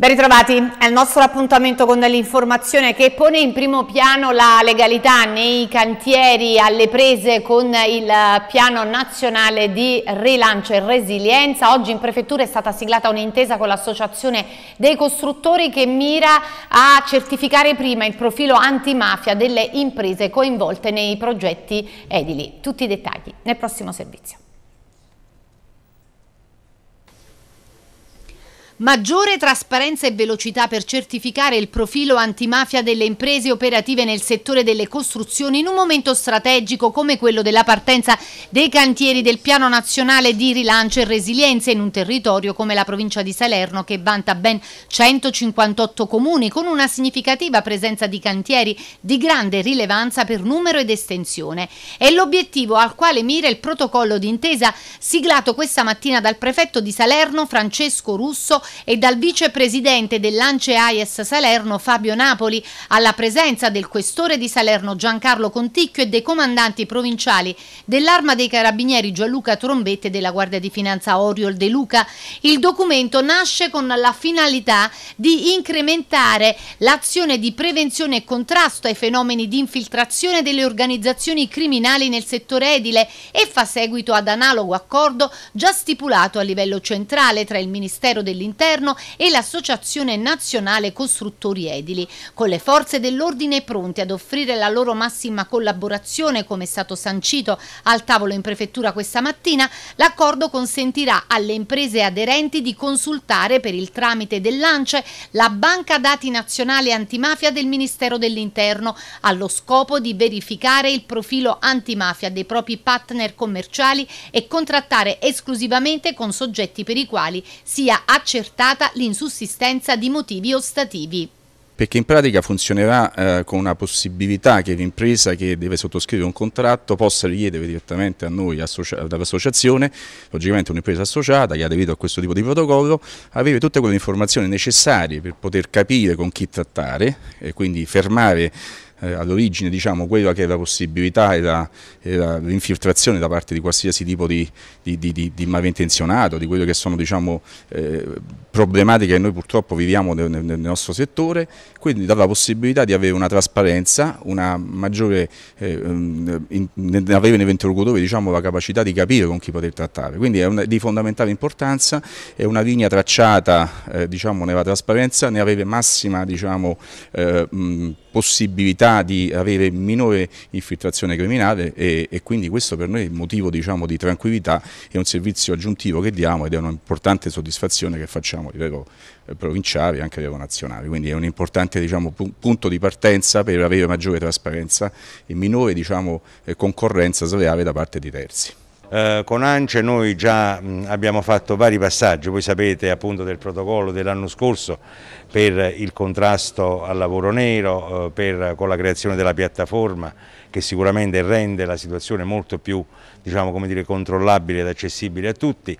Ben ritrovati è il nostro appuntamento con l'informazione che pone in primo piano la legalità nei cantieri alle prese con il piano nazionale di rilancio e resilienza. Oggi in prefettura è stata siglata un'intesa con l'associazione dei costruttori che mira a certificare prima il profilo antimafia delle imprese coinvolte nei progetti edili. Tutti i dettagli nel prossimo servizio. Maggiore trasparenza e velocità per certificare il profilo antimafia delle imprese operative nel settore delle costruzioni in un momento strategico come quello della partenza dei cantieri del Piano Nazionale di Rilancio e Resilienza in un territorio come la provincia di Salerno che vanta ben 158 comuni con una significativa presenza di cantieri di grande rilevanza per numero ed estensione. È l'obiettivo al quale mira il protocollo d'intesa siglato questa mattina dal prefetto di Salerno Francesco Russo e dal vicepresidente dell'Ance AIS Salerno Fabio Napoli alla presenza del questore di Salerno Giancarlo Conticchio e dei comandanti provinciali dell'Arma dei Carabinieri Gianluca Trombette e della Guardia di Finanza Oriol De Luca. Il documento nasce con la finalità di incrementare l'azione di prevenzione e contrasto ai fenomeni di infiltrazione delle organizzazioni criminali nel settore edile e fa seguito ad analogo accordo già stipulato a livello centrale tra il Ministero dell'Interno interno e l'Associazione Nazionale Costruttori Edili, con le forze dell'ordine pronte ad offrire la loro massima collaborazione, come è stato sancito al tavolo in prefettura questa mattina, l'accordo consentirà alle imprese aderenti di consultare per il tramite dell'ANCE la Banca Dati Nazionale Antimafia del Ministero dell'Interno, allo scopo di verificare il profilo antimafia dei propri partner commerciali e contrattare esclusivamente con soggetti per i quali sia accertato accertata l'insussistenza di motivi ostativi perché in pratica funzionerà eh, con una possibilità che l'impresa che deve sottoscrivere un contratto possa richiedere direttamente a noi dall'associazione, logicamente un'impresa associata che ha aderito a questo tipo di protocollo, avere tutte quelle informazioni necessarie per poter capire con chi trattare e quindi fermare eh, all'origine diciamo, quella che è la possibilità e l'infiltrazione da parte di qualsiasi tipo di, di, di, di, malintenzionato, di quelle che sono diciamo, eh, problematiche che noi purtroppo viviamo nel, nel, nostro settore, quindi dà la possibilità di avere una trasparenza, una maggiore, eh, mm, in, avere nei interlocutori diciamo, la capacità di capire con chi poter trattare, quindi è una, di fondamentale importanza, è una linea tracciata eh, diciamo, nella trasparenza, ne avere massima diciamo, eh, mm, possibilità di avere minore infiltrazione criminale e, e quindi questo per noi è motivo diciamo, di tranquillità e un servizio aggiuntivo che diamo ed è un'importante soddisfazione che facciamo a livello eh, provinciale e anche a livello nazionale, quindi è un importante diciamo, punto di partenza per avere maggiore trasparenza e minore diciamo, eh, concorrenza sleale da parte di terzi. Eh, con ANCE noi già mh, abbiamo fatto vari passaggi, voi sapete appunto del protocollo dell'anno scorso per il contrasto al lavoro nero, eh, per, con la creazione della piattaforma che sicuramente rende la situazione molto più diciamo, dire, controllabile ed accessibile a tutti.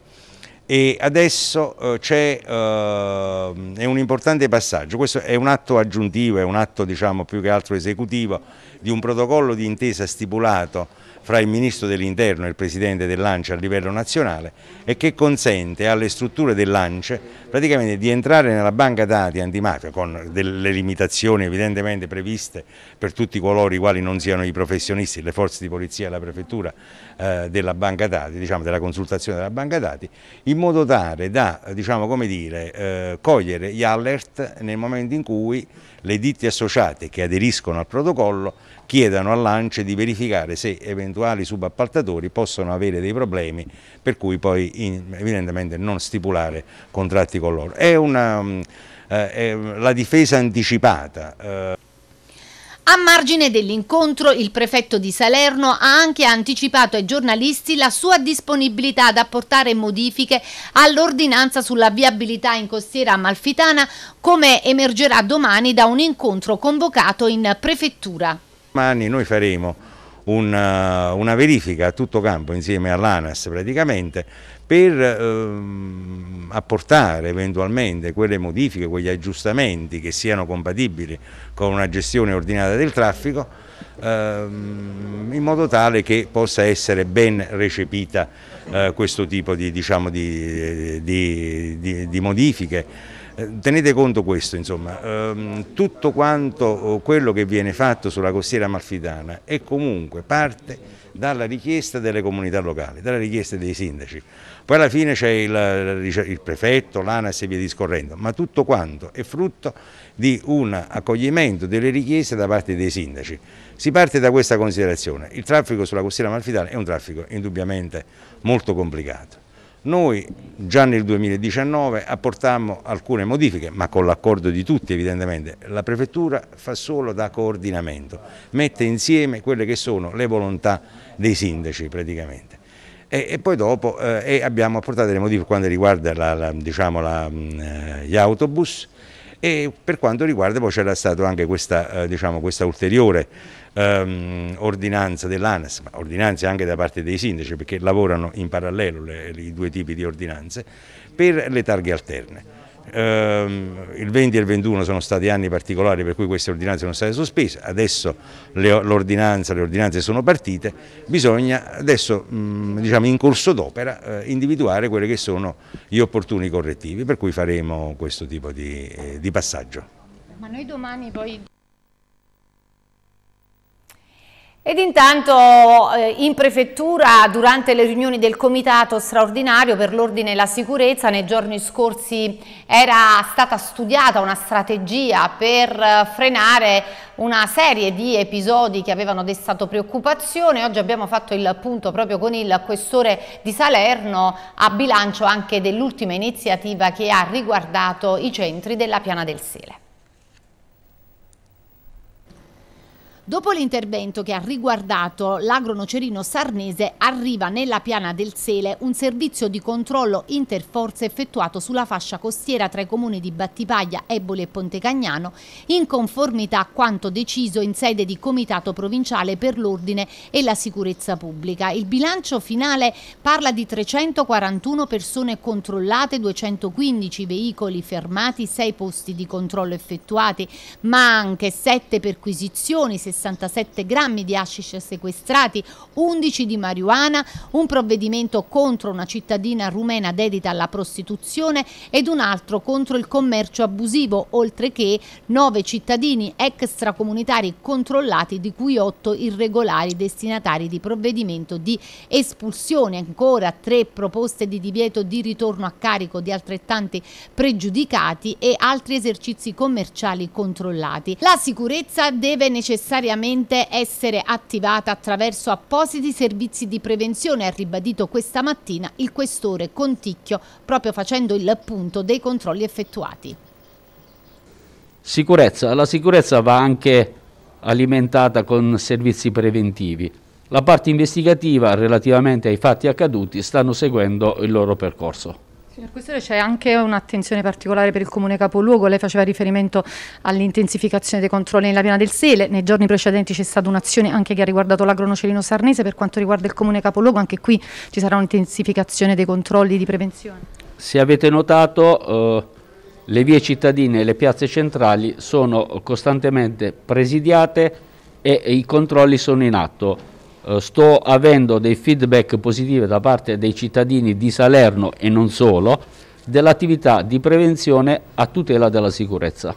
E adesso eh, c'è ehm, un importante passaggio, questo è un atto aggiuntivo, è un atto diciamo, più che altro esecutivo di un protocollo di intesa stipulato fra il Ministro dell'Interno e il Presidente dell'ANCE a livello nazionale e che consente alle strutture dell'ANCE praticamente di entrare nella banca dati antimafia con delle limitazioni evidentemente previste per tutti coloro i quali non siano i professionisti, le forze di polizia e la prefettura eh, della banca dati, diciamo della consultazione della banca dati, in modo tale da diciamo, come dire, eh, cogliere gli alert nel momento in cui le ditte associate che aderiscono al protocollo chiedano all'ANCE di verificare se eventuali subappaltatori possono avere dei problemi per cui poi in, evidentemente non stipulare contratti con loro. È, una, mm, eh, è la difesa anticipata. Eh. A margine dell'incontro il prefetto di Salerno ha anche anticipato ai giornalisti la sua disponibilità ad apportare modifiche all'ordinanza sulla viabilità in costiera amalfitana come emergerà domani da un incontro convocato in prefettura. Domani noi faremo una, eh, una, verifica a tutto campo insieme all'ANAS praticamente per ehm, apportare eventualmente quelle modifiche, quegli aggiustamenti che siano compatibili con una gestione ordinata del traffico ehm, in modo tale che possa essere ben recepita eh, questo tipo di, diciamo, di, di, di modifiche eh, tenete conto questo, insomma, ehm, tutto quanto eh, quello che viene fatto sulla costiera amalfitana è comunque parte dalla richiesta delle comunità locali, dalla richiesta dei sindaci. Poi alla fine c'è il, il, prefetto, l'ANAS e via discorrendo, ma tutto quanto è frutto di un accoglimento delle richieste da parte dei sindaci. Si parte da questa considerazione, il traffico sulla costiera amalfitana è un traffico indubbiamente molto complicato. Noi già nel 2019 apportammo alcune modifiche, ma con l'accordo di tutti evidentemente. La Prefettura fa solo da coordinamento, mette insieme quelle che sono le volontà dei sindaci praticamente. E, e poi dopo eh, e abbiamo apportato delle modifiche quando riguarda la, la, diciamo la, mh, mm, eh, gli autobus, e per quanto riguarda poi c'era stata anche questa, eh, diciamo, questa ulteriore ehm, ordinanza dell'ANAS, ma ordinanze anche da parte dei sindaci perché lavorano in parallelo le, i due tipi di ordinanze, per le targhe alterne. Ehm, il 20 e il 21 sono stati anni particolari per cui queste ordinanze sono state sospese, adesso le, le ordinanze sono partite, bisogna adesso mm, diciamo, in corso d'opera eh, individuare quelli che sono gli opportuni correttivi, per cui faremo questo tipo di, eh, di passaggio. Ma noi domani poi... Ed intanto eh, in prefettura durante le riunioni del comitato straordinario per l'ordine e la sicurezza nei giorni scorsi era stata studiata una strategia per eh, frenare una serie di episodi che avevano destato preoccupazione. Oggi abbiamo fatto il punto proprio con il questore di Salerno a bilancio anche dell'ultima iniziativa che ha riguardato i centri della Piana del Sele. Dopo l'intervento che ha riguardato l'agro nocerino sarnese, arriva nella piana del Sele un servizio di controllo interforze effettuato sulla fascia costiera tra i comuni di Battipaglia, Eboli e Pontecagnano, in conformità a quanto deciso in sede di Comitato Provinciale per l'Ordine e la Sicurezza Pubblica. Il bilancio finale parla di 341 persone controllate, 215 veicoli fermati, 6 posti di controllo effettuati, ma anche 7 perquisizioni, 60 67 grammi di hashish sequestrati, 11 di marijuana, un provvedimento contro una cittadina rumena dedita alla prostituzione ed un altro contro il commercio abusivo, oltre che 9 cittadini extracomunitari controllati, di cui 8 irregolari destinatari di provvedimento di espulsione. Ancora 3 proposte di divieto di ritorno a carico di altrettanti pregiudicati e altri esercizi commerciali controllati. La sicurezza deve necessariamente necessariamente essere attivata attraverso appositi servizi di prevenzione, ha ribadito questa mattina il questore Conticchio, proprio facendo il punto dei controlli effettuati. Sicurezza. La sicurezza va anche alimentata con servizi preventivi. La parte investigativa relativamente ai fatti accaduti stanno seguendo il loro percorso. Signor Questore, c'è anche un'attenzione particolare per il Comune Capoluogo, lei faceva riferimento all'intensificazione dei controlli nella piana del Sele, nei giorni precedenti c'è stata un'azione anche che ha riguardato l'agronocerino sarnese, per quanto riguarda il Comune Capoluogo anche qui ci sarà un'intensificazione dei controlli di prevenzione? Se avete notato eh, le vie cittadine e le piazze centrali sono costantemente presidiate e, e i controlli sono in atto eh, sto avendo dei feedback positivi da parte dei cittadini di Salerno e non solo, dell'attività di prevenzione a tutela della sicurezza.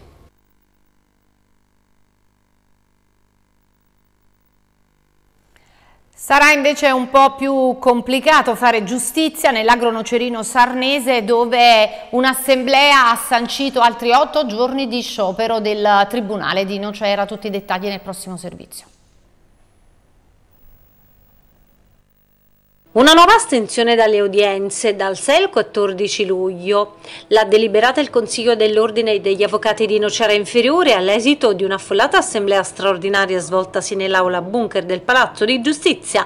Sarà invece un po' più complicato fare giustizia nell'agronocerino sarnese dove un'assemblea ha sancito altri otto giorni di sciopero del Tribunale di Nocera. Tutti i dettagli nel prossimo servizio. Una nuova astensione dalle udienze dal 6 al 14 luglio. L'ha deliberata il Consiglio dell'Ordine degli Avvocati di Nocera Inferiore all'esito di un'affollata assemblea straordinaria svoltasi nell'aula bunker del Palazzo di Giustizia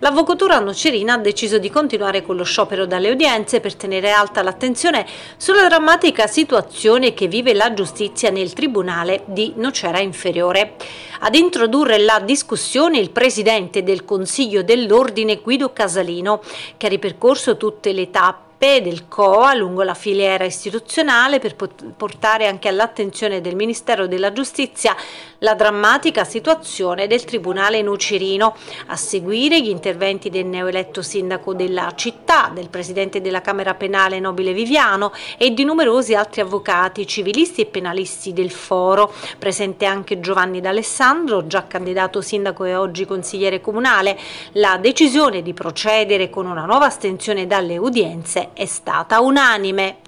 l'avvocatura nocerina ha deciso di continuare con lo sciopero dalle udienze per tenere alta l'attenzione sulla drammatica situazione che vive la giustizia nel Tribunale di Nocera Inferiore. Ad introdurre la discussione il Presidente del Consiglio dell'Ordine Guido Casalino, che ha ripercorso tutte le tappe CEPE, del COA, lungo la filiera istituzionale per portare anche all'attenzione del Ministero della Giustizia la drammatica situazione del Tribunale Nucirino. A seguire gli interventi del neoeletto sindaco della città, del Presidente della Camera Penale Nobile Viviano e di numerosi altri avvocati, civilisti e penalisti del Foro. Presente anche Giovanni D'Alessandro, già candidato sindaco e oggi consigliere comunale. La decisione di procedere con una nuova astensione dalle udienze è stata unanime.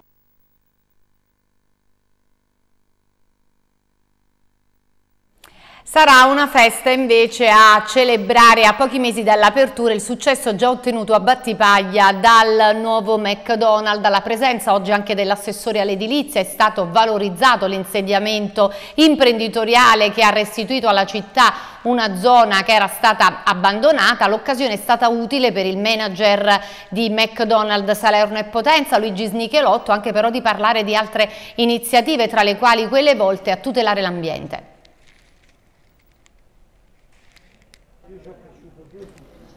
Sarà una festa invece a celebrare a pochi mesi dall'apertura il successo già ottenuto a Battipaglia dal nuovo McDonald's, dalla presenza oggi anche dell'assessore all'edilizia, è stato valorizzato l'insediamento imprenditoriale che ha restituito alla città una zona che era stata abbandonata, l'occasione è stata utile per il manager di McDonald's Salerno e Potenza, Luigi Snichelotto, anche però di parlare di altre iniziative tra le quali quelle volte a tutelare l'ambiente.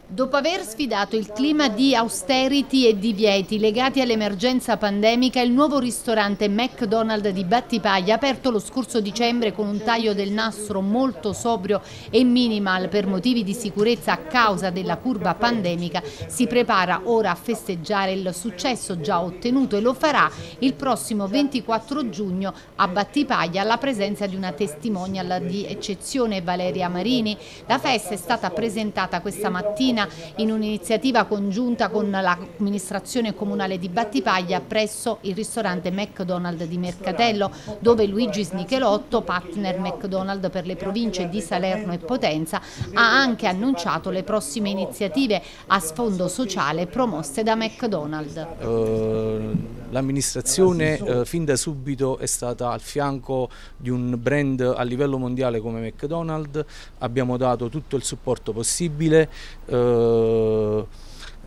Dopo aver sfidato il clima di austerity e divieti legati all'emergenza pandemica, il nuovo ristorante McDonald's di Battipaglia, aperto lo scorso dicembre con un taglio del nastro molto sobrio e minimal per motivi di sicurezza a causa della curva pandemica, si prepara ora a festeggiare il successo già ottenuto e lo farà il prossimo 24 giugno a Battipaglia alla presenza di una testimonial di eccezione Valeria Marini. La festa è stata presentata questa mattina in un'iniziativa congiunta con l'amministrazione comunale di Battipaglia presso il ristorante McDonald's di Mercatello dove Luigi Snichelotto, partner McDonald's per le province di Salerno e Potenza, ha anche annunciato le prossime iniziative a sfondo sociale promosse da McDonald's. Uh... L'amministrazione eh, fin da subito è stata al fianco di un brand a livello mondiale come McDonald's, abbiamo dato tutto il supporto tutto possibile. Eh,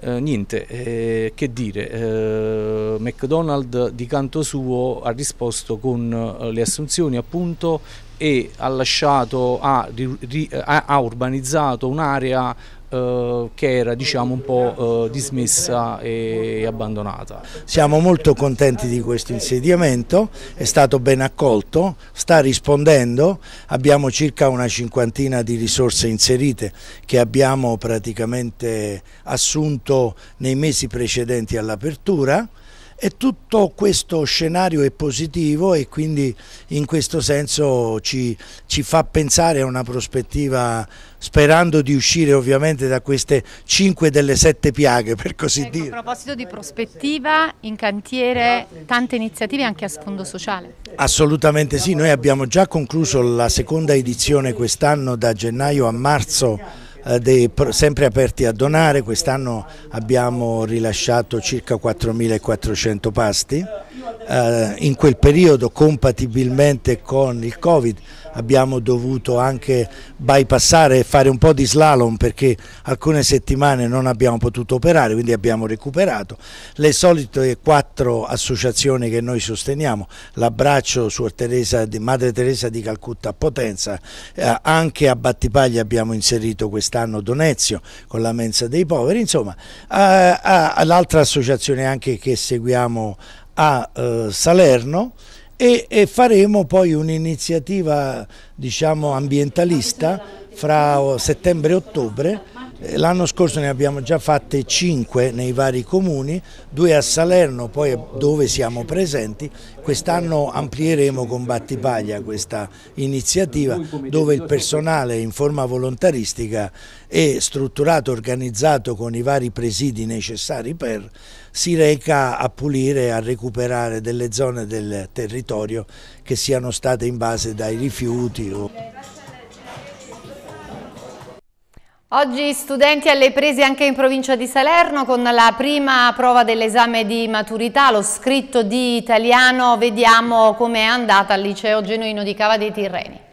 eh, niente, eh, che dire, eh, McDonald's di canto suo ha risposto con eh, le assunzioni appunto e ha lasciato, ha, ri, eh, ha urbanizzato un'area eh, che era diciamo, un po' eh, dismessa e abbandonata. Siamo molto contenti di questo insediamento, è stato ben accolto, sta rispondendo, abbiamo circa una cinquantina di risorse inserite che abbiamo praticamente assunto nei mesi precedenti all'apertura e tutto questo scenario è positivo e quindi in questo senso ci, ci fa pensare a una prospettiva sperando di uscire ovviamente da queste cinque delle sette piaghe per così ecco, dire. A proposito di prospettiva, in cantiere tante iniziative anche a sfondo sociale. Assolutamente sì, noi abbiamo già concluso la seconda edizione quest'anno da gennaio a marzo eh, dei, sempre aperti a donare, quest'anno abbiamo rilasciato circa 4.400 pasti eh, in quel periodo compatibilmente con il Covid abbiamo dovuto anche bypassare e fare un po' di slalom perché alcune settimane non abbiamo potuto operare, quindi abbiamo recuperato. Le solite quattro associazioni che noi sosteniamo, l'abbraccio Suor Teresa, Madre Teresa di Calcutta a Potenza, eh, anche a Battipaglia abbiamo inserito quest'anno Donezio con la mensa dei poveri, insomma eh, eh l'altra associazione anche che seguiamo a eh, Salerno e, e, faremo poi un'iniziativa diciamo, ambientalista fra settembre e ottobre. Eh, l'anno scorso ne abbiamo già fatte 5 nei vari comuni, due a Salerno, poi dove siamo presenti. Quest'anno amplieremo con Battipaglia questa iniziativa dove il personale in forma volontaristica e strutturato, organizzato con i vari presidi necessari per, si reca a pulire, a recuperare delle zone del territorio che siano state in base dai rifiuti. O... Oggi studenti alle prese anche in provincia di Salerno con la prima prova dell'esame di maturità, lo scritto di italiano, vediamo com'è andata al liceo genuino di Cava dei Tirreni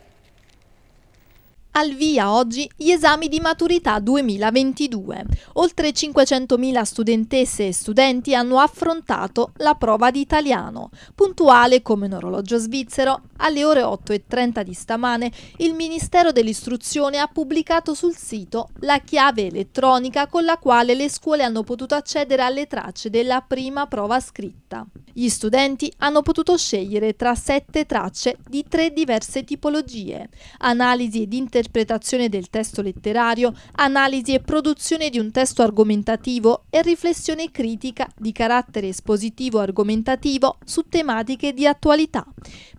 al via oggi gli esami di maturità 2022. Oltre 500.000 studentesse e studenti hanno affrontato la prova di italiano. Puntuale come un orologio svizzero, alle ore 8.30 di stamane il Ministero dell'Istruzione ha pubblicato sul sito la chiave elettronica con la quale le scuole hanno potuto accedere alle tracce della prima prova scritta. Gli studenti hanno potuto scegliere tra sette tracce di tre diverse tipologie, analisi ed interpretazione interpretazione del testo letterario, analisi e produzione di un testo argomentativo e riflessione critica di carattere espositivo argomentativo su tematiche di attualità.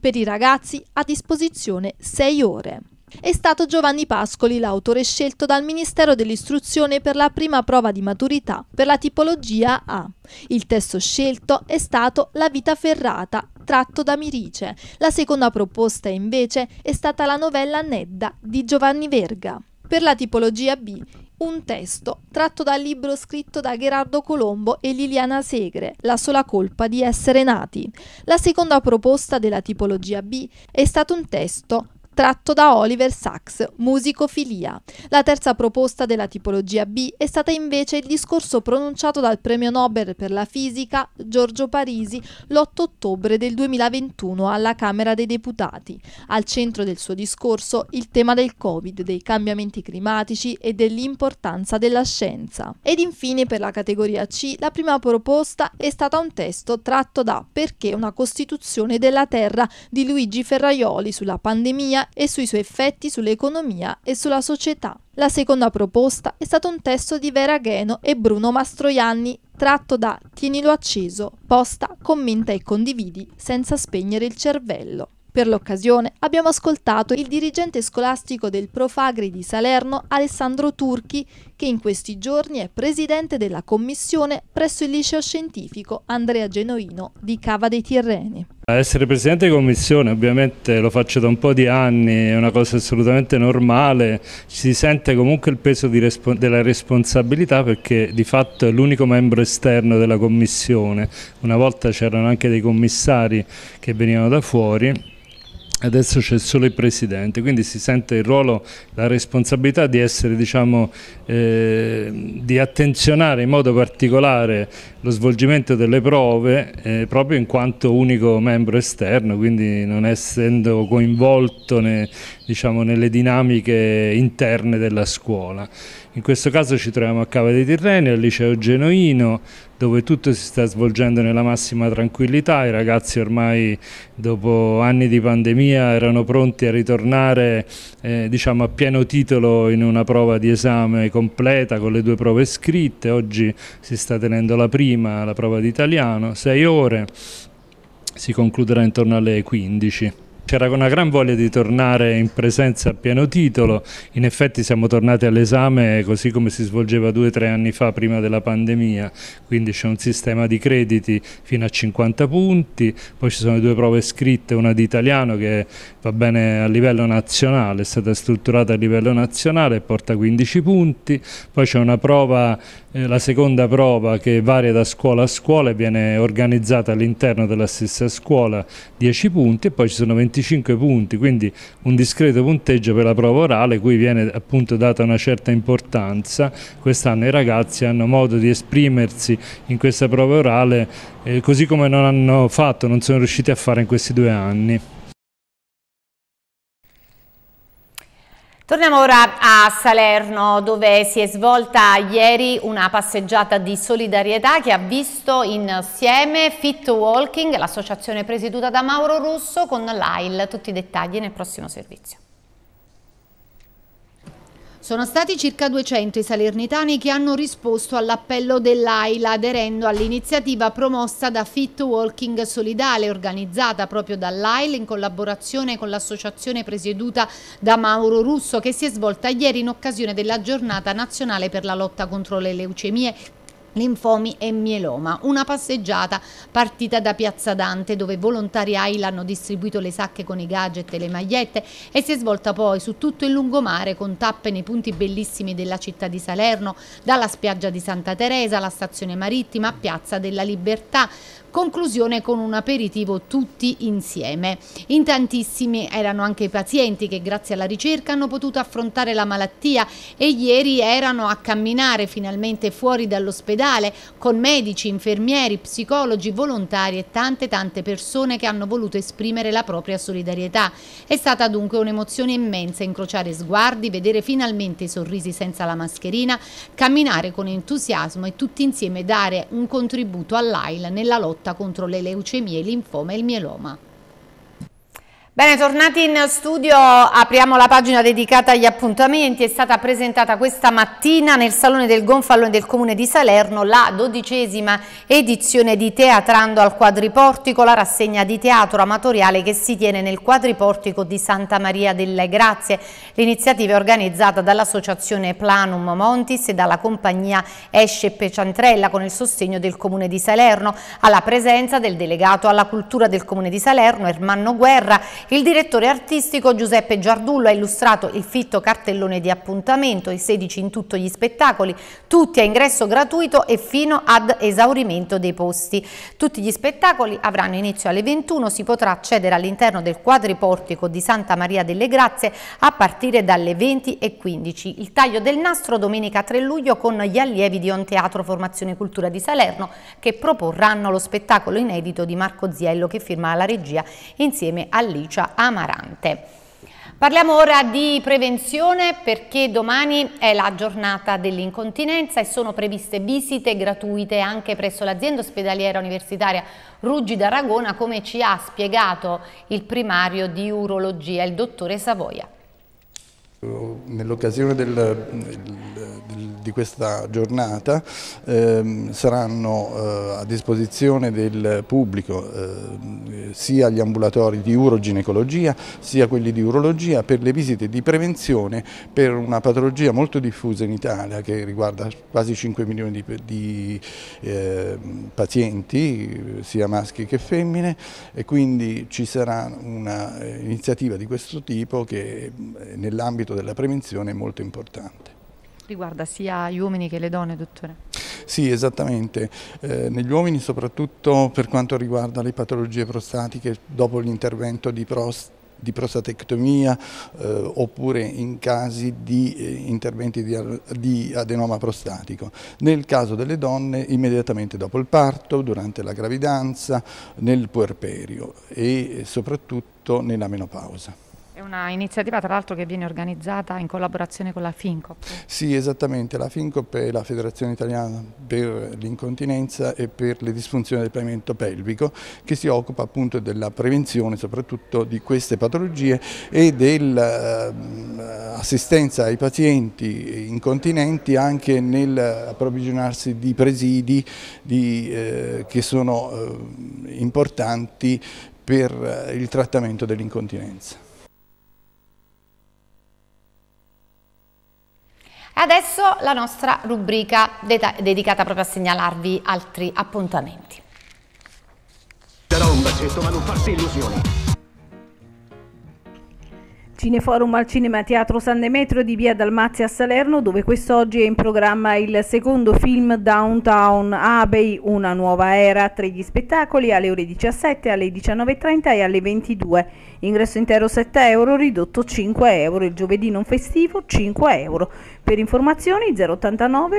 Per i ragazzi a disposizione 6 ore. È stato Giovanni Pascoli l'autore scelto dal Ministero dell'Istruzione per la prima prova di maturità per la tipologia A. Il testo scelto è stato La vita ferrata tratto da Mirice. La seconda proposta, invece, è stata la novella Nedda di Giovanni Verga. Per la tipologia B, un testo tratto dal libro scritto da Gerardo Colombo e Liliana Segre, La sola colpa di essere nati. La seconda proposta della tipologia B è stato un testo tratto da Oliver Sacks, Musicofilia. La terza proposta della tipologia B è stata invece il discorso pronunciato dal premio Nobel per la fisica Giorgio Parisi l'8 ottobre del 2021 alla Camera dei Deputati. Al centro del suo discorso il tema del Covid, dei cambiamenti climatici e dell'importanza della scienza. Ed infine per la categoria C la prima proposta è stata un testo tratto da Perché una Costituzione della Terra di Luigi Ferraioli sulla pandemia e sui suoi effetti sull'economia e sulla società. La seconda proposta è stato un testo di Vera Gheno e Bruno Mastroianni tratto da Tienilo acceso, posta, commenta e condividi senza spegnere il cervello. Per l'occasione abbiamo ascoltato il dirigente scolastico del Profagri di Salerno Alessandro Turchi che in questi giorni è presidente della commissione presso il liceo scientifico Andrea Genoino di Cava dei Tirreni. Essere presidente di commissione ovviamente lo faccio da un po' di anni, è una cosa assolutamente normale, si sente comunque il peso respo della responsabilità perché di fatto è l'unico membro esterno della commissione, una volta c'erano anche dei commissari che venivano da fuori Adesso c'è solo il presidente, quindi si sente il ruolo, la responsabilità di essere, diciamo, eh, di attenzionare in modo particolare lo svolgimento delle prove eh, proprio in quanto unico membro esterno, quindi non essendo coinvolto ne, diciamo, nelle dinamiche interne della scuola. In questo caso ci troviamo a Cava dei Tirreni, al liceo Genoino, dove tutto si sta svolgendo nella massima tranquillità, i ragazzi ormai dopo anni di pandemia erano pronti a ritornare eh, diciamo a pieno titolo in una prova di esame completa con le due prove scritte, oggi si sta tenendo la prima prima la prova di italiano, 6 ore, si concluderà intorno alle 15. C'era una gran voglia di tornare in presenza a pieno titolo, in effetti siamo tornati all'esame così come si svolgeva due o tre anni fa prima della pandemia, quindi c'è un sistema di crediti fino a 50 punti, poi ci sono due prove scritte, una di italiano che va bene a livello nazionale, è stata strutturata a livello nazionale e porta 15 punti, poi c'è una prova, eh, la seconda prova che varia da scuola a scuola e viene organizzata all'interno della stessa scuola, 10 punti e poi ci sono 20 25 punti, quindi un discreto punteggio per la prova orale cui viene appunto data una certa importanza. Quest'anno i ragazzi hanno modo di esprimersi in questa prova orale eh, così come non hanno fatto, non sono riusciti a fare in questi due anni. Torniamo ora a Salerno dove si è svolta ieri una passeggiata di solidarietà che ha visto insieme Fit Walking, l'associazione presieduta da Mauro Russo con l'AIL. Tutti i dettagli nel prossimo servizio. Sono stati circa 200 i salernitani che hanno risposto all'appello dell'AILA aderendo all'iniziativa promossa da Fit Walking Solidale organizzata proprio dall'AILA in collaborazione con l'associazione presieduta da Mauro Russo che si è svolta ieri in occasione della giornata nazionale per la lotta contro le leucemie linfomi e mieloma. Una passeggiata partita da Piazza Dante dove volontari AIL hanno distribuito le sacche con i gadget e le magliette e si è svolta poi su tutto il lungomare con tappe nei punti bellissimi della città di Salerno, dalla spiaggia di Santa Teresa alla stazione marittima a Piazza della Libertà conclusione con un aperitivo tutti insieme. In tantissimi erano anche i pazienti che grazie alla ricerca hanno potuto affrontare la malattia e ieri erano a camminare finalmente fuori dall'ospedale con medici, infermieri, psicologi, volontari e tante tante persone che hanno voluto esprimere la propria solidarietà. È stata dunque un'emozione immensa incrociare sguardi, vedere finalmente i sorrisi senza la mascherina, camminare con entusiasmo e tutti insieme dare un contributo all'AIL nella lotta lotta contro le leucemie, linfoma e il mieloma. Bene, tornati in studio, apriamo la pagina dedicata agli appuntamenti. È stata presentata questa mattina nel Salone del Gonfalone del Comune di Salerno la dodicesima edizione di Teatrando al Quadriportico, la rassegna di teatro amatoriale che si tiene nel Quadriportico di Santa Maria delle Grazie. L'iniziativa è organizzata dall'associazione Planum Montis e dalla compagnia Esce Peciantrella con il sostegno del Comune di Salerno, alla presenza del delegato alla cultura del Comune di Salerno, Ermanno Guerra, il direttore artistico Giuseppe Giardullo ha illustrato il fitto cartellone di appuntamento, i 16 in tutto gli spettacoli, tutti a ingresso gratuito e fino ad esaurimento dei posti. Tutti gli spettacoli avranno inizio alle 21, si potrà accedere all'interno del quadriportico di Santa Maria delle Grazie a partire dalle 20 e 15. Il taglio del nastro domenica 3 luglio con gli allievi di On Teatro Formazione Cultura di Salerno che proporranno lo spettacolo inedito di Marco Ziello che firma la regia insieme a Licio provincia Amarante. Parliamo ora di prevenzione perché domani è la giornata dell'incontinenza e sono previste visite gratuite anche presso l'azienda ospedaliera universitaria Ruggi d'Aragona come ci ha spiegato il primario di urologia, il dottore Savoia. Nell'occasione del di questa giornata ehm, saranno eh, a disposizione del pubblico eh, sia gli ambulatori di uroginecologia sia quelli di urologia per le visite di prevenzione per una patologia molto diffusa in Italia che riguarda quasi 5 milioni di, di eh, pazienti sia maschi che femmine e quindi ci sarà un'iniziativa eh, di questo tipo che eh, nell'ambito della prevenzione è molto importante. Riguarda sia gli uomini che le donne, dottore? Sì, esattamente. Eh, negli uomini soprattutto per quanto riguarda le patologie prostatiche dopo l'intervento di prostata di prostatectomia eh, oppure in casi di eh, interventi di, di, adenoma prostatico. Nel caso delle donne immediatamente dopo il parto, durante la gravidanza, nel puerperio e soprattutto nella menopausa una iniziativa tra l'altro che viene organizzata in collaborazione con la FINCOP. Sì, esattamente, la FINCOP è la Federazione Italiana per l'incontinenza e per le disfunzioni del pavimento pelvico che si occupa appunto della prevenzione soprattutto di queste patologie e dell'assistenza ehm, ai pazienti incontinenti anche nell'approvvigionarsi di presidi di, eh, che sono eh, importanti per il trattamento dell'incontinenza. adesso la nostra rubrica dedicata proprio a segnalarvi altri appuntamenti. Darò un bacetto ma non farsi illusioni. Cineforum al Cinema Teatro San Demetrio di via Dalmazia a Salerno, dove quest'oggi è in programma il secondo film Downtown Abbey, una nuova era, tra gli spettacoli alle ore 17, alle 19.30 e alle 22. Ingresso intero 7 euro, ridotto 5 euro, il giovedì non festivo 5 euro. Per informazioni 089.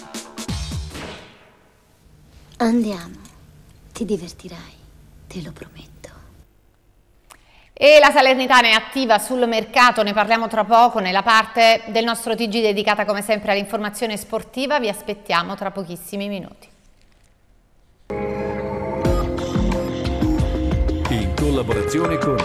Andiamo, ti divertirai, te lo prometto. E la Salernitana è attiva sul mercato, ne parliamo tra poco nella parte del nostro TG dedicata come sempre all'informazione sportiva, vi aspettiamo tra pochissimi minuti. In collaborazione con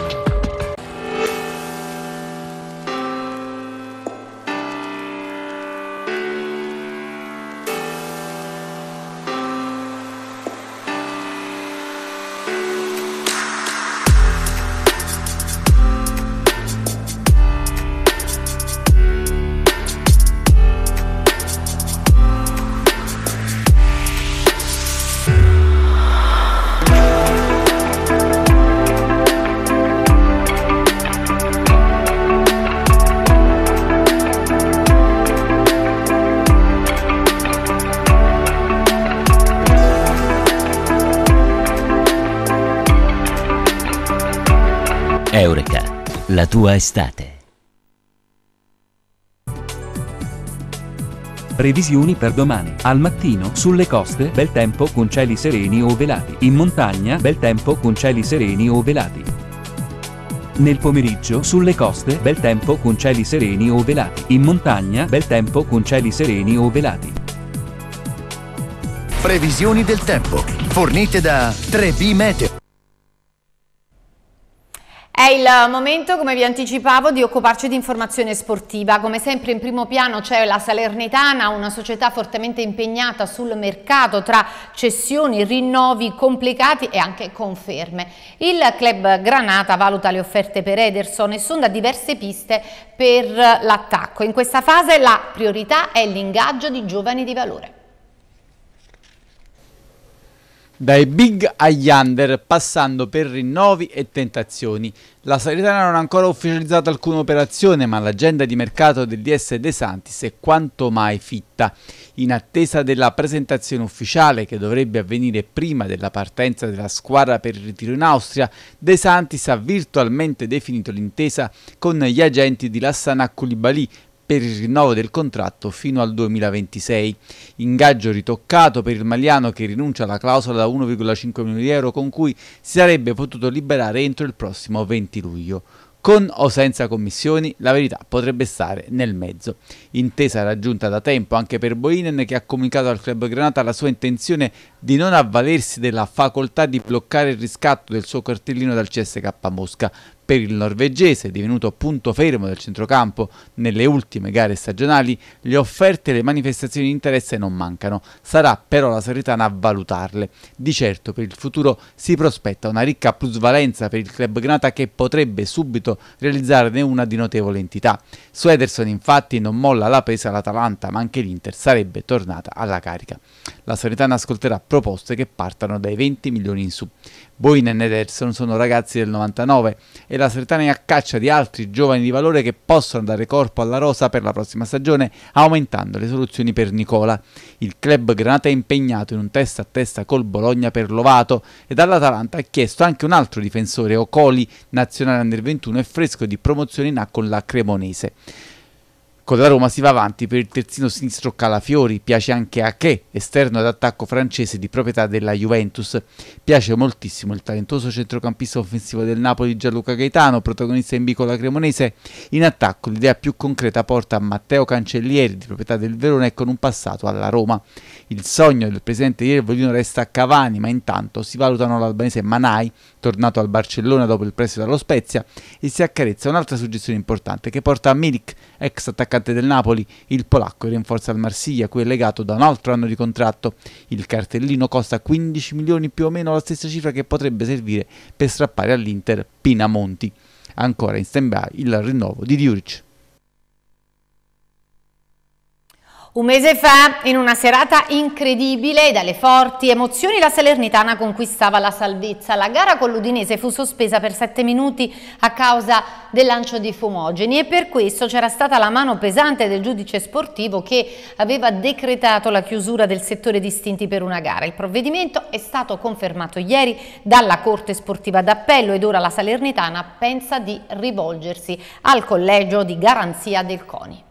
la tua estate. Previsioni per domani. Al mattino, sulle coste, bel tempo con cieli sereni o velati. In montagna, bel tempo con cieli sereni o velati. Nel pomeriggio, sulle coste, bel tempo con cieli sereni o velati. In montagna, bel tempo con cieli sereni o velati. Previsioni del tempo. Fornite da 3B Meteo. È il momento, come vi anticipavo, di occuparci di informazione sportiva. Come sempre in primo piano c'è la Salernitana, una società fortemente impegnata sul mercato tra cessioni, rinnovi complicati e anche conferme. Il club Granata valuta le offerte per Ederson e sonda diverse piste per l'attacco. In questa fase la priorità è l'ingaggio di giovani di valore. Dai big agli under, passando per rinnovi e tentazioni. La Salernitana non ha ancora ufficializzato alcuna operazione, ma l'agenda di mercato del DS De Santis è quanto mai fitta. In attesa della presentazione ufficiale, che dovrebbe avvenire prima della partenza della squadra per il ritiro in Austria, De Santis ha virtualmente definito l'intesa con gli agenti di Lassana Koulibaly per il rinnovo del contratto fino al 2026. Ingaggio ritoccato per il Magliano che rinuncia alla clausola da 1,5 milioni di euro con cui si sarebbe potuto liberare entro il prossimo 20 luglio. Con o senza commissioni, la verità potrebbe stare nel mezzo. Intesa raggiunta da tempo anche per Boinen che ha comunicato al club Granata la sua intenzione di non avvalersi della facoltà di bloccare il riscatto del suo cartellino dal CSK Mosca, per il norvegese, divenuto punto fermo del centrocampo nelle ultime gare stagionali, le offerte e le manifestazioni di interesse non mancano. Sarà però la Salernitana a valutarle. Di certo per il futuro si prospetta una ricca plusvalenza per il club Granata che potrebbe subito realizzarne una di notevole entità. Su Ederson infatti non molla la presa all'Atalanta, ma anche l'Inter sarebbe tornata alla carica. La Salernitana ascolterà proposte che partano dai 20 milioni in su. Boinen ed Edson sono ragazzi del 99 e la Sertania caccia di altri giovani di valore che possono dare corpo alla rosa per la prossima stagione aumentando le soluzioni per Nicola. Il club granata è impegnato in un testa a testa col Bologna per Lovato e dall'Atalanta ha chiesto anche un altro difensore, Ocoli, nazionale under 21 e fresco di promozione in A con la Cremonese. Con la Roma si va avanti per il terzino sinistro Calafiori, piace anche a Che, esterno ad attacco francese di proprietà della Juventus. Piace moltissimo il talentuoso centrocampista offensivo del Napoli Gianluca Gaetano, protagonista in bicola cremonese. In attacco l'idea più concreta porta a Matteo Cancellieri, di proprietà del Verona e con un passato alla Roma. Il sogno del presidente Iervolino resta a Cavani, ma intanto si valutano l'albanese Manai, tornato al Barcellona dopo il prestito dallo Spezia, e si accarezza un'altra suggestione importante che porta a Milik, ex attaccante attaccante del Napoli, il polacco rinforza il Marsiglia, cui è legato da un altro anno di contratto. Il cartellino costa 15 milioni più o meno, la stessa cifra che potrebbe servire per strappare all'Inter Pinamonti. Ancora in stand-by il rinnovo di Diuric. Un mese fa, in una serata incredibile dalle forti emozioni, la Salernitana conquistava la salvezza. La gara con l'Udinese fu sospesa per 7 minuti a causa del lancio di fumogeni e per questo c'era stata la mano pesante del giudice sportivo che aveva decretato la chiusura del settore distinti per una gara. Il provvedimento è stato confermato ieri dalla Corte Sportiva d'Appello ed ora la Salernitana pensa di rivolgersi al collegio di garanzia del CONI.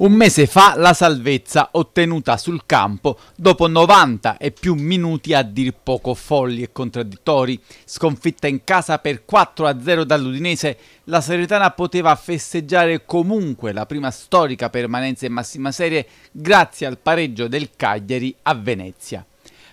Un mese fa la salvezza ottenuta sul campo dopo 90 e più minuti a dir poco folli e contraddittori. Sconfitta in casa per 4-0 dall'Udinese, la Seretana poteva festeggiare comunque la prima storica permanenza in massima serie grazie al pareggio del Cagliari a Venezia.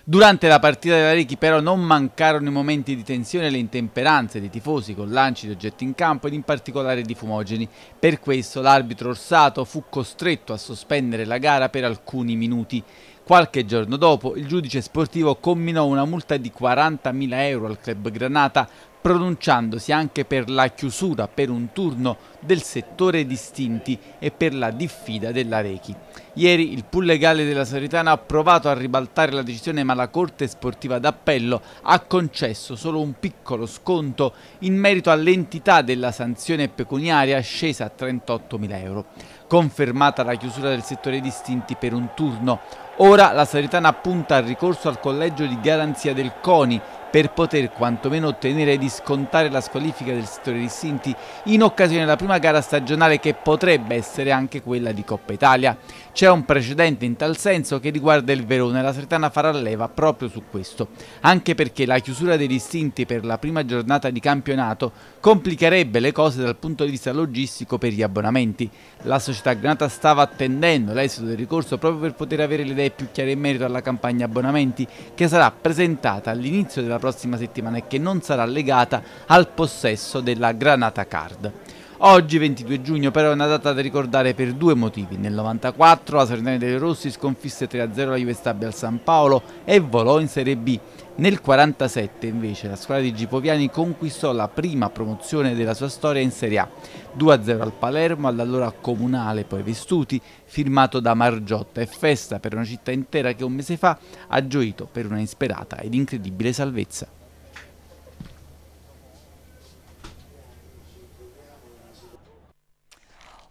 Durante la partita della Rechi però non mancarono i momenti di tensione e le intemperanze dei tifosi con lanci di oggetti in campo ed in particolare di fumogeni. Per questo l'arbitro Orsato fu costretto a sospendere la gara per alcuni minuti. Qualche giorno dopo il giudice sportivo comminò una multa di 40.000 euro al club Granata pronunciandosi anche per la chiusura per un turno del settore distinti e per la diffida della Rechi. Ieri il pool legale della Saritana ha provato a ribaltare la decisione ma la Corte Sportiva d'Appello ha concesso solo un piccolo sconto in merito all'entità della sanzione pecuniaria scesa a 38.000 euro. Confermata la chiusura del settore distinti per un turno, ora la Saritana punta al ricorso al collegio di garanzia del CONI per poter quantomeno ottenere di scontare la squalifica del settore distinti in occasione della prima prima gara stagionale che potrebbe essere anche quella di Coppa Italia. C'è un precedente in tal senso che riguarda il Verona e la Sertana farà leva proprio su questo, anche perché la chiusura dei distinti per la prima giornata di campionato complicherebbe le cose dal punto di vista logistico per gli abbonamenti. La società Granata stava attendendo l'esito del ricorso proprio per poter avere le idee più chiare in merito alla campagna abbonamenti che sarà presentata all'inizio della prossima settimana e che non sarà legata al possesso della Granata Card. Oggi 22 giugno però è una data da ricordare per due motivi. Nel 94 la Salernitana dei Rossi sconfisse 3-0 la Juve Stabia al San Paolo e volò in Serie B. Nel 47 invece la squadra di Gipoviani conquistò la prima promozione della sua storia in Serie A. 2-0 al Palermo, all'allora comunale poi Vestuti, firmato da Margiotta e festa per una città intera che un mese fa ha gioito per una insperata ed incredibile salvezza.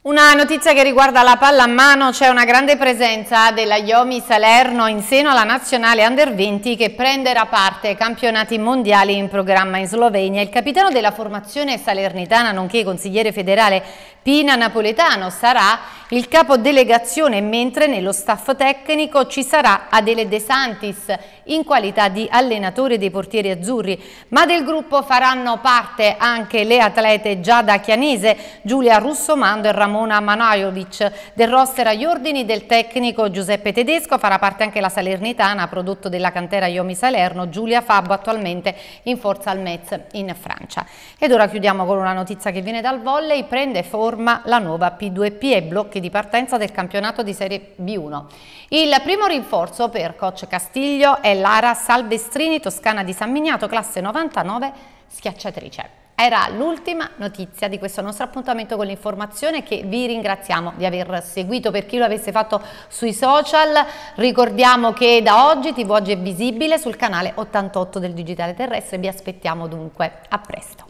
Una notizia che riguarda la pallamano, c'è una grande presenza della Iomi Salerno in seno alla nazionale Under 20 che prenderà parte ai campionati mondiali in programma in Slovenia. Il capitano della formazione salernitana, nonché consigliere federale Pina Napoletano sarà il capo delegazione, mentre nello staff tecnico ci sarà Adele De Santis in qualità di allenatore dei portieri azzurri, ma del gruppo faranno parte anche le atlete Giada Chianese, Giulia Russomando e Ramona Manajovic. Del roster agli ordini del tecnico Giuseppe Tedesco farà parte anche la Salernitana, prodotto della cantera Iomi Salerno, Giulia Fabbo attualmente in forza al Metz in Francia. Ed ora chiudiamo con una notizia che viene dal volley, prende forma forma la nuova P2P e blocchi di partenza del campionato di Serie B1. Il primo rinforzo per coach Castiglio è Lara Salvestrini, toscana di San Miniato, classe 99, schiacciatrice. Era l'ultima notizia di questo nostro appuntamento con l'informazione che vi ringraziamo di aver seguito per chi lo avesse fatto sui social. Ricordiamo che da oggi TV Oggi è visibile sul canale 88 del Digitale Terrestre. Vi aspettiamo dunque. A presto.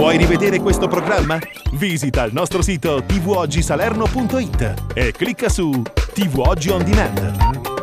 Vuoi rivedere questo programma? Visita il nostro sito tvoggisalerno.it e clicca su TV Oggi On Demand.